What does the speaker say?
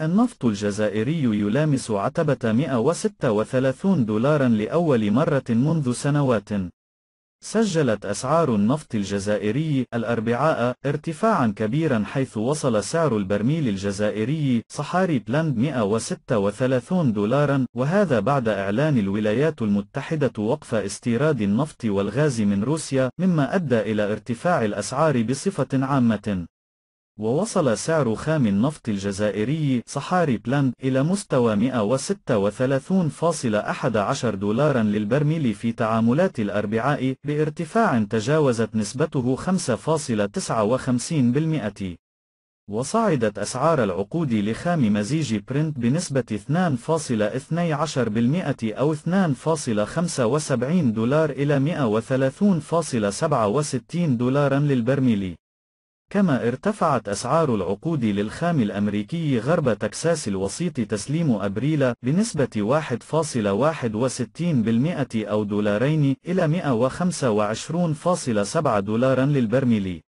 النفط الجزائري يلامس عتبة 136 دولارا لأول مرة منذ سنوات. سجلت أسعار النفط الجزائري الأربعاء ارتفاعا كبيرا حيث وصل سعر البرميل الجزائري صحاري بلاند 136 دولارا وهذا بعد إعلان الولايات المتحدة وقف استيراد النفط والغاز من روسيا مما أدى إلى ارتفاع الأسعار بصفة عامة ووصل سعر خام النفط الجزائري صحاري بلاند إلى مستوى 136.11 دولارا للبرميل في تعاملات الأربعاء بارتفاع تجاوزت نسبته 5.59%. وصعدت أسعار العقود لخام مزيج برنت بنسبة 2.12% أو 2.75 دولار إلى 130.67 دولارا للبرميل. كما ارتفعت أسعار العقود للخام الأمريكي غرب تكساس الوسيط تسليم أبريل بنسبة 1.61% أو دولارين إلى 125.7 دولارا للبرميلي